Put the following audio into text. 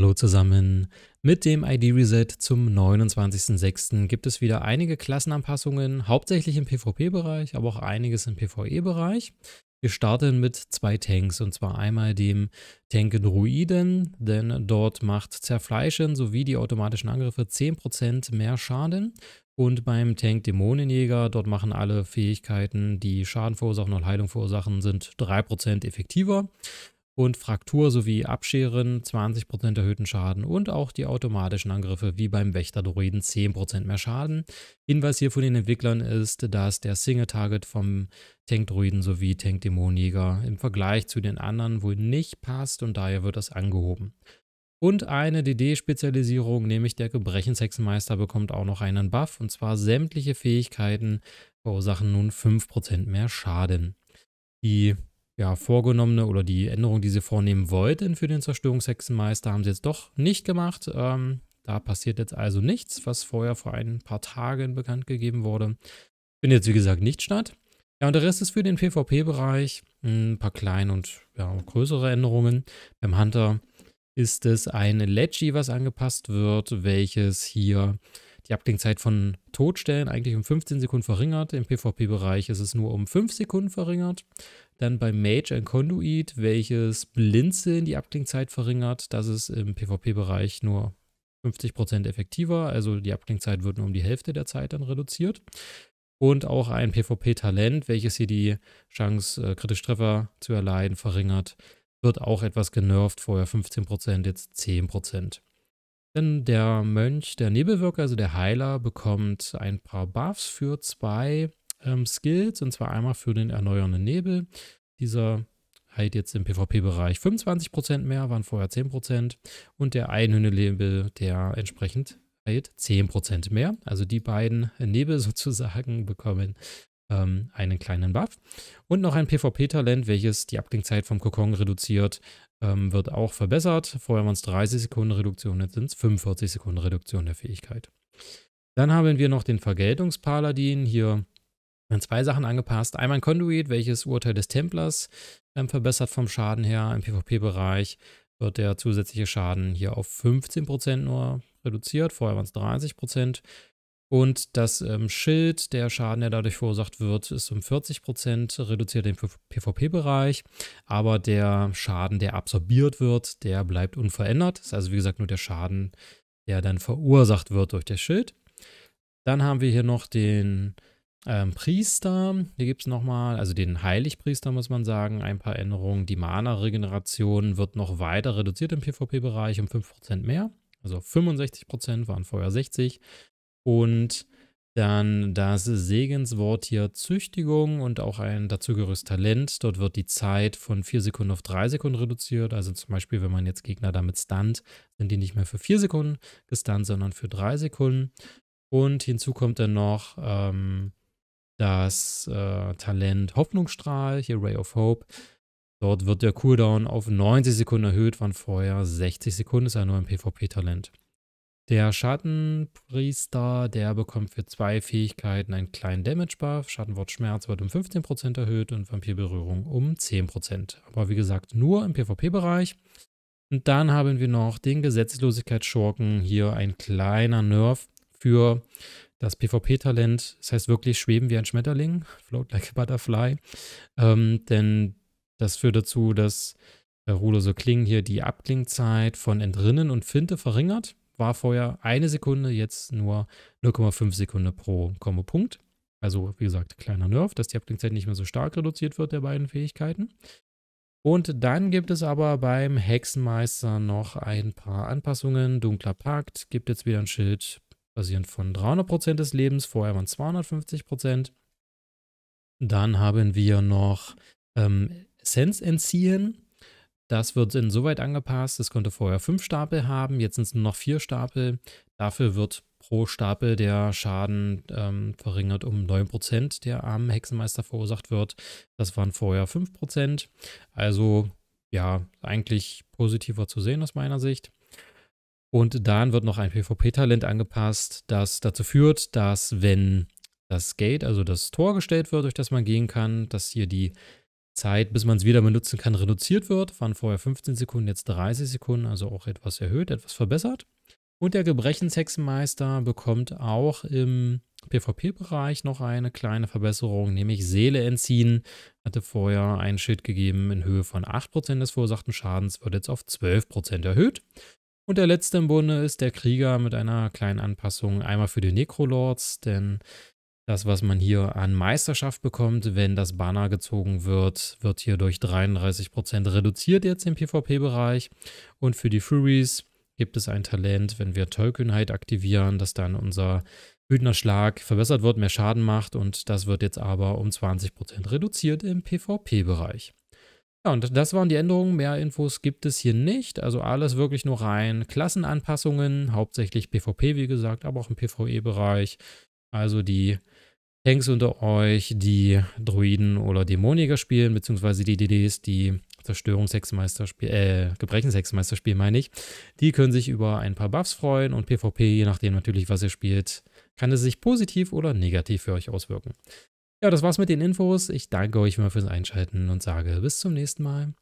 Hallo zusammen. Mit dem ID-Reset zum 29.06. gibt es wieder einige Klassenanpassungen, hauptsächlich im PvP-Bereich, aber auch einiges im PvE-Bereich. Wir starten mit zwei Tanks und zwar einmal dem Tank Druiden, denn dort macht Zerfleischen sowie die automatischen Angriffe 10% mehr Schaden. Und beim Tank Dämonenjäger, dort machen alle Fähigkeiten, die Schaden verursachen und Heilung verursachen, sind 3% effektiver und Fraktur sowie Abscheren 20% erhöhten Schaden und auch die automatischen Angriffe wie beim Wächter-Druiden 10% mehr Schaden. Hinweis hier von den Entwicklern ist, dass der Single-Target vom Tank-Druiden sowie Tank-Dämonjäger im Vergleich zu den anderen wohl nicht passt und daher wird das angehoben. Und eine DD-Spezialisierung, nämlich der Gebrechenshexenmeister, bekommt auch noch einen Buff und zwar sämtliche Fähigkeiten verursachen nun 5% mehr Schaden. Die ja, vorgenommene oder die Änderung, die sie vornehmen wollten für den Zerstörungshexenmeister, haben sie jetzt doch nicht gemacht. Ähm, da passiert jetzt also nichts, was vorher vor ein paar Tagen bekannt gegeben wurde. Findet jetzt, wie gesagt, nicht statt. Ja, und der Rest ist für den PvP-Bereich. Hm, ein paar kleine und ja, größere Änderungen. Beim Hunter ist es ein Leggy, was angepasst wird, welches hier die Abklingzeit von Todstellen eigentlich um 15 Sekunden verringert. Im PvP-Bereich ist es nur um 5 Sekunden verringert. Dann bei Mage ein Conduit, welches Blinzeln die Abklingzeit verringert. Das ist im PvP-Bereich nur 50% effektiver. Also die Abklingzeit wird nur um die Hälfte der Zeit dann reduziert. Und auch ein PvP-Talent, welches hier die Chance, äh, kritisch Treffer zu erleiden, verringert. Wird auch etwas genervt, vorher 15%, jetzt 10%. Denn der Mönch, der Nebelwirker, also der Heiler, bekommt ein paar Buffs für zwei ähm, Skills. Und zwar einmal für den erneuernden Nebel. Dieser heilt jetzt im PvP-Bereich 25% mehr, waren vorher 10%. Und der Einhühne-Nebel, der entsprechend heilt 10% mehr. Also die beiden Nebel sozusagen bekommen ähm, einen kleinen Buff. Und noch ein PvP-Talent, welches die Abklingzeit vom Kokon reduziert, ähm, wird auch verbessert. Vorher waren es 30 Sekunden Reduktion, jetzt sind es 45 Sekunden Reduktion der Fähigkeit. Dann haben wir noch den Vergeltungspaladin. Hier werden zwei Sachen angepasst. Einmal ein Conduit, welches Urteil des Templers ähm, verbessert vom Schaden her. Im PvP-Bereich wird der zusätzliche Schaden hier auf 15% nur reduziert. Vorher waren es 30%. Und das ähm, Schild, der Schaden, der dadurch verursacht wird, ist um 40%, reduziert im PvP-Bereich, aber der Schaden, der absorbiert wird, der bleibt unverändert. Ist also wie gesagt nur der Schaden, der dann verursacht wird durch das Schild. Dann haben wir hier noch den ähm, Priester. Hier gibt es nochmal, also den Heiligpriester muss man sagen, ein paar Änderungen. Die Mana-Regeneration wird noch weiter reduziert im PvP-Bereich um 5% mehr. Also 65% waren vorher 60%. Und dann das Segenswort hier Züchtigung und auch ein dazugehöriges Talent. Dort wird die Zeit von 4 Sekunden auf 3 Sekunden reduziert. Also zum Beispiel, wenn man jetzt Gegner damit stunt, sind die nicht mehr für 4 Sekunden gestunt, sondern für 3 Sekunden. Und hinzu kommt dann noch ähm, das äh, Talent Hoffnungsstrahl, hier Ray of Hope. Dort wird der Cooldown auf 90 Sekunden erhöht, waren vorher 60 Sekunden, ist ja nur ein PvP-Talent. Der Schattenpriester, der bekommt für zwei Fähigkeiten einen kleinen Damage-Buff. Schattenwort Schmerz wird um 15% erhöht und Vampirberührung um 10%. Aber wie gesagt, nur im PvP-Bereich. Und dann haben wir noch den Gesetzlosigkeitsschurken. Hier ein kleiner Nerf für das PvP-Talent. Das heißt wirklich schweben wie ein Schmetterling. Float like a butterfly. Ähm, denn das führt dazu, dass bei äh, Rulo so Klingen hier die Abklingzeit von Entrinnen und Finte verringert war vorher eine Sekunde, jetzt nur 0,5 Sekunde pro Kombo-Punkt. Also, wie gesagt, kleiner Nerf, dass die Abklingzeit nicht mehr so stark reduziert wird der beiden Fähigkeiten. Und dann gibt es aber beim Hexenmeister noch ein paar Anpassungen. Dunkler Pakt gibt jetzt wieder ein Schild basierend von 300% des Lebens, vorher waren es 250%. Dann haben wir noch ähm, Essenz entziehen, das wird insoweit angepasst, es konnte vorher fünf Stapel haben, jetzt sind es nur noch vier Stapel. Dafür wird pro Stapel der Schaden ähm, verringert um 9%, der am Hexenmeister verursacht wird. Das waren vorher 5%. Also ja, eigentlich positiver zu sehen aus meiner Sicht. Und dann wird noch ein PvP-Talent angepasst, das dazu führt, dass wenn das Gate, also das Tor gestellt wird, durch das man gehen kann, dass hier die Zeit, bis man es wieder benutzen kann, reduziert wird. Waren vorher 15 Sekunden, jetzt 30 Sekunden, also auch etwas erhöht, etwas verbessert. Und der Gebrechens-Hexenmeister bekommt auch im PvP-Bereich noch eine kleine Verbesserung, nämlich Seele entziehen. Hatte vorher ein Schild gegeben in Höhe von 8% des verursachten Schadens, wird jetzt auf 12% erhöht. Und der letzte im Bunde ist der Krieger mit einer kleinen Anpassung einmal für die Necrolords, denn das, was man hier an Meisterschaft bekommt, wenn das Banner gezogen wird, wird hier durch 33% reduziert jetzt im PvP-Bereich. Und für die Furies gibt es ein Talent, wenn wir Tollkühnheit aktivieren, dass dann unser wütender Schlag verbessert wird, mehr Schaden macht und das wird jetzt aber um 20% reduziert im PvP-Bereich. Ja, und das waren die Änderungen. Mehr Infos gibt es hier nicht. Also alles wirklich nur rein Klassenanpassungen, hauptsächlich PvP, wie gesagt, aber auch im PvE-Bereich. Also die Tanks unter euch, die Druiden oder Dämoniker spielen, beziehungsweise die DDs, die Zerstörungshexmeister spielen, äh, Gebrechensexmeister spielen, meine ich, die können sich über ein paar Buffs freuen und PvP, je nachdem natürlich, was ihr spielt, kann es sich positiv oder negativ für euch auswirken. Ja, das war's mit den Infos. Ich danke euch immer fürs Einschalten und sage bis zum nächsten Mal.